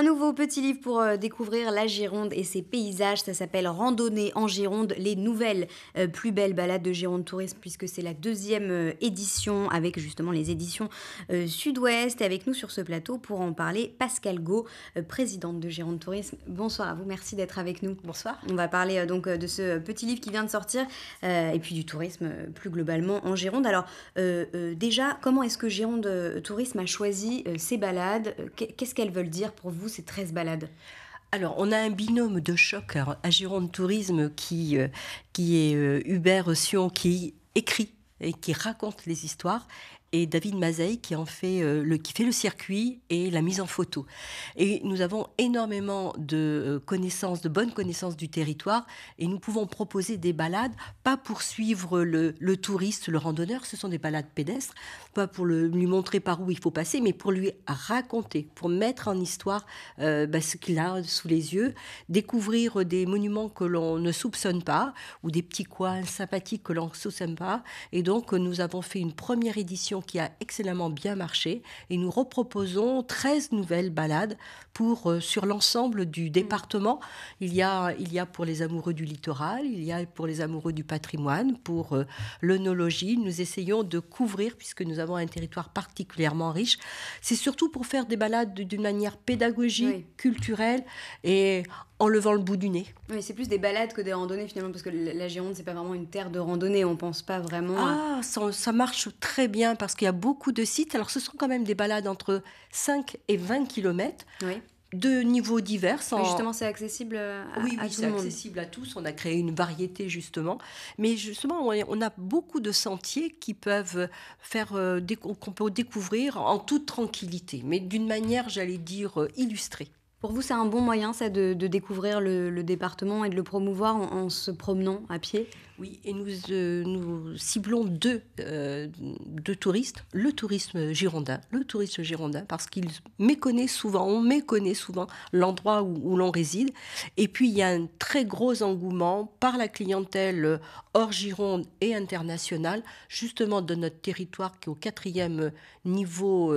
Un nouveau petit livre pour euh, découvrir la Gironde et ses paysages. Ça s'appelle Randonnée en Gironde, les nouvelles euh, plus belles balades de Gironde Tourisme, puisque c'est la deuxième euh, édition avec justement les éditions Sud-Ouest. Et avec nous sur ce plateau pour en parler, Pascal Gau, présidente de Gironde Tourisme. Bonsoir à vous, merci d'être avec nous. Bonsoir. On va parler donc de ce petit livre qui vient de sortir et puis du tourisme plus globalement en Gironde. Alors, déjà, comment est-ce que Gironde Tourisme a choisi ces balades Qu'est-ce qu'elles veulent dire pour vous ces 13 balades alors, on a un binôme de choc à de Tourisme qui, euh, qui est euh, Hubert Sion qui écrit et qui raconte les histoires, et David Mazeille qui en fait euh, le qui fait le circuit et la mise en photo. Et nous avons énormément de euh, connaissances, de bonnes connaissances du territoire et nous pouvons proposer des balades pas pour suivre le, le touriste, le randonneur, ce sont des balades pédestres, pas pour lui montrer par où il faut passer, mais pour lui raconter, pour mettre en histoire euh, bah, ce qu'il a sous les yeux, découvrir des monuments que l'on ne soupçonne pas ou des petits coins sympathiques que l'on ne soupçonne pas. Et donc nous avons fait une première édition qui a excellemment bien marché et nous reproposons 13 nouvelles balades pour, euh, sur l'ensemble du mm. département. Il y, a, il y a pour les amoureux du littoral, il y a pour les amoureux du patrimoine, pour euh, l'œnologie. Nous essayons de couvrir puisque nous avons un territoire particulièrement riche. C'est surtout pour faire des balades d'une manière pédagogique, culturelle et en levant le bout du nez. Oui, c'est plus des balades que des randonnées finalement, parce que la Gironde, c'est pas vraiment une terre de randonnée, on pense pas vraiment. Ah, ça, marche très bien parce qu'il y a beaucoup de sites. Alors, ce sont quand même des balades entre 5 et 20 km. De niveaux divers. Et justement, c'est accessible à, oui, monde. oui, c'est accessible à tous. On a créé une variété, justement. Mais justement, on a beaucoup de sentiers qui peuvent faire, euh, qu'on peut découvrir en toute tranquillité, mais d'une manière, j'allais dire, euh, illustrée. Pour vous, c'est un bon moyen, de, découvrir le, département et de le promouvoir en se promenant à pied oui, et nous, euh, ciblons euh, deux, touristes, le tourisme girondin, le tourisme girondin, parce qu'il méconnaît souvent, on méconnaît souvent l'endroit où, l'on réside. Et puis, il y a un très gros engouement par la clientèle euh, hors Gironde et internationale, justement de notre territoire qui est au quatrième niveau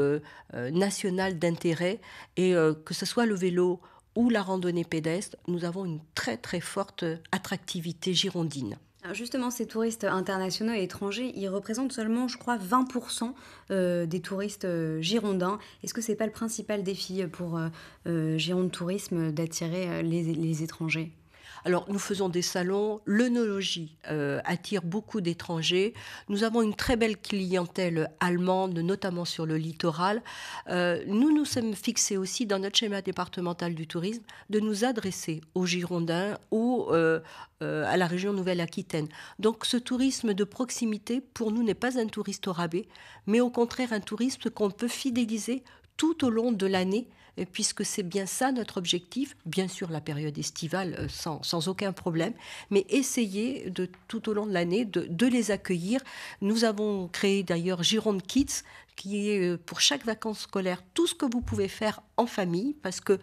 national d'intérêt, et que ce soit le vélo, ou la randonnée pédestre, nous avons une très très forte attractivité girondine justement, ces touristes internationaux et étrangers, ils représentent seulement, je crois, 20% euh, des touristes euh, girondins. Est-ce que ce n'est pas le principal défi pour euh, Gironde Tourisme d'attirer les étrangers alors nous faisons des salons, l'œnologie euh, attire beaucoup d'étrangers, nous avons une très belle clientèle allemande, notamment sur le littoral. Euh, nous nous sommes fixés aussi dans notre schéma départemental du tourisme de nous adresser aux Girondins ou euh, à la région Nouvelle-Aquitaine. Donc ce tourisme de proximité, pour nous, n'est pas un touriste au rabais, mais au contraire un touriste qu'on peut fidéliser tout au long de l'année euh, puisque c'est bien ça notre objectif, bien sûr la période estivale euh, sans, aucun problème, mais essayer de tout au long de l'année de, les accueillir. Nous avons créé d'ailleurs Gironde Kids, qui est euh, pour chaque vacances scolaires tout ce que vous pouvez faire en famille, parce que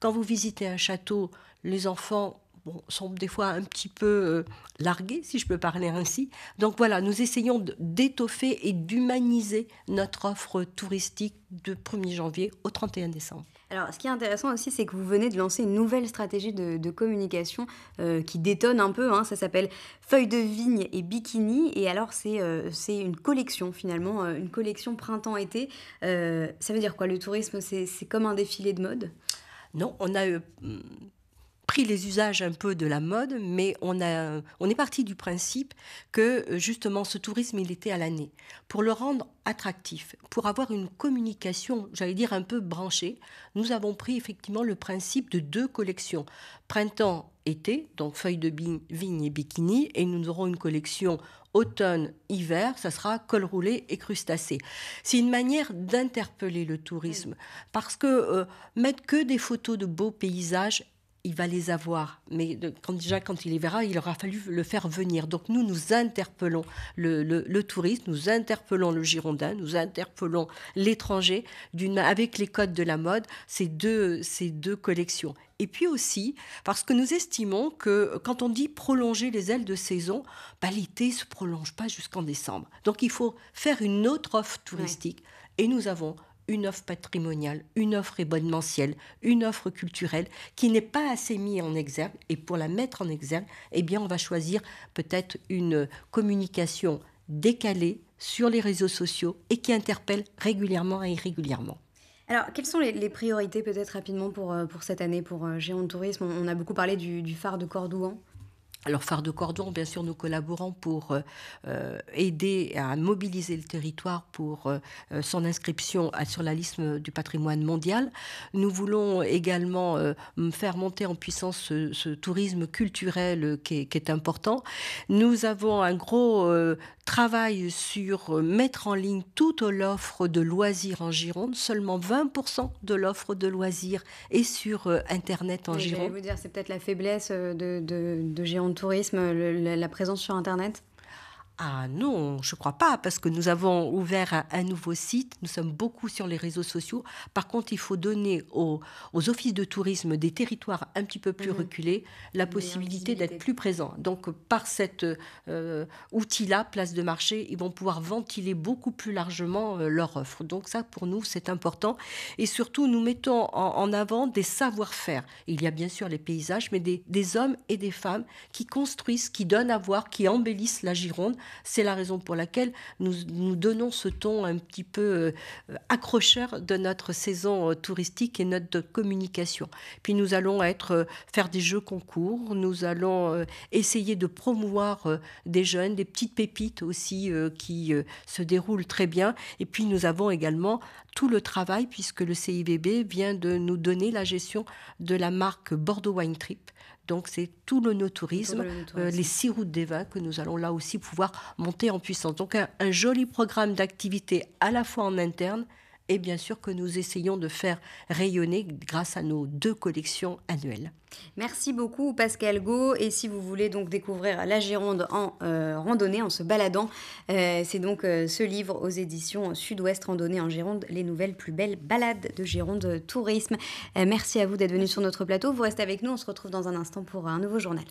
quand vous visitez un château, les enfants sont des fois un petit peu largués, si je peux parler ainsi. Donc voilà, nous essayons d'étoffer et d'humaniser notre offre touristique de 1er janvier au 31 décembre. Alors, ce qui est intéressant aussi, c'est que vous venez de lancer une nouvelle stratégie de, communication euh, qui détonne un peu. Hein. ça s'appelle Feuilles de vigne et bikini. Et alors, c'est euh, une collection finalement, euh, une collection printemps-été. ça veut dire quoi Le tourisme, c'est comme un défilé de mode Non, on a pris les usages un peu de la mode, mais on, a, on est parti du principe que euh, justement ce tourisme, il était à l'année. Pour le rendre attractif, pour avoir une communication, j'allais dire un peu branchée, nous avons pris effectivement le principe de deux collections. Printemps été, donc feuilles de vigne et bikini, et nous aurons une collection automne-hiver, ça sera col roulé et crustacé. C'est une manière d'interpeller le tourisme, mm. parce que euh, mettre que des photos de beaux paysages, il va les avoir. Mais quand, déjà, quand il les verra, il aura fallu le faire venir. Donc nous, nous interpellons le, le, touriste, nous interpellons le Girondin, nous interpellons l'étranger, avec les codes de la mode, ces deux, ces deux collections. Et puis aussi, parce que nous estimons que quand on dit prolonger les ailes de saison, bah, l'été se prolonge pas jusqu'en décembre. Donc il faut faire une autre offre touristique. Et nous avons une offre patrimoniale, une offre événementielle, une offre culturelle qui n'est pas assez mise en exergue. Et pour la mettre en exergue, eh bien, on va choisir peut-être une communication décalée sur les réseaux sociaux et qui interpelle régulièrement et irrégulièrement. Alors, quelles sont les, priorités peut-être rapidement pour, euh, pour cette année pour euh, Géant Tourisme on, a beaucoup parlé du phare de Cordouan. Hein alors, Phare de Cordon, bien sûr, nous collaborons pour euh, euh, aider à mobiliser le territoire pour euh, son inscription sur la liste du patrimoine mondial. Nous voulons également faire monter en puissance ce, tourisme culturel qui est, important. Nous avons un gros travail sur mettre en ligne toute l'offre de loisirs en Gironde. Seulement 20% de l'offre de loisirs est sur Internet en Gironde. Je vais vous dire, c'est peut-être la faiblesse de, de, de Gironde tourisme, la, présence sur Internet ah non, je ne crois pas, parce que nous avons ouvert un, nouveau site, nous sommes beaucoup sur les réseaux sociaux. Par contre, il faut donner aux, offices de tourisme des territoires un petit peu plus mhm. reculés la possibilité d'être plus présents. Donc, par cet euh, outil-là, place de marché, ils vont pouvoir ventiler beaucoup plus largement euh, leur offre. Donc ça, pour nous, c'est important. Et surtout, nous mettons en, avant des savoir-faire. Il y a bien sûr les paysages, mais des hommes et des femmes qui construisent, qui donnent à voir, qui embellissent la Gironde c'est la raison pour laquelle nous, donnons ce ton un petit peu euh, accrocheur de notre saison euh, touristique et notre communication. Puis nous allons être, euh, faire des jeux concours, nous allons essayer de promouvoir des jeunes, des petites pépites aussi qui se déroulent très bien. Et puis nous avons également tout le travail puisque le CIVB vient de nous donner la gestion de la marque Bordeaux Wine Trip. Donc c'est tout le no-tourisme, euh, les six routes des vins que nous allons là aussi pouvoir monter en puissance. Donc un, un joli programme d'activités à la fois en interne et bien sûr que nous essayons de faire rayonner grâce à nos deux collections annuelles. Merci beaucoup Pascal Go et si vous voulez donc découvrir la Gironde en euh, randonnée, en se baladant, euh, c'est donc euh, ce livre aux éditions Sud-Ouest Randonnée en Gironde, les nouvelles plus belles balades de Gironde Tourisme. merci à vous d'être venu sur notre plateau, vous restez avec nous, on se retrouve dans un instant pour un nouveau journal.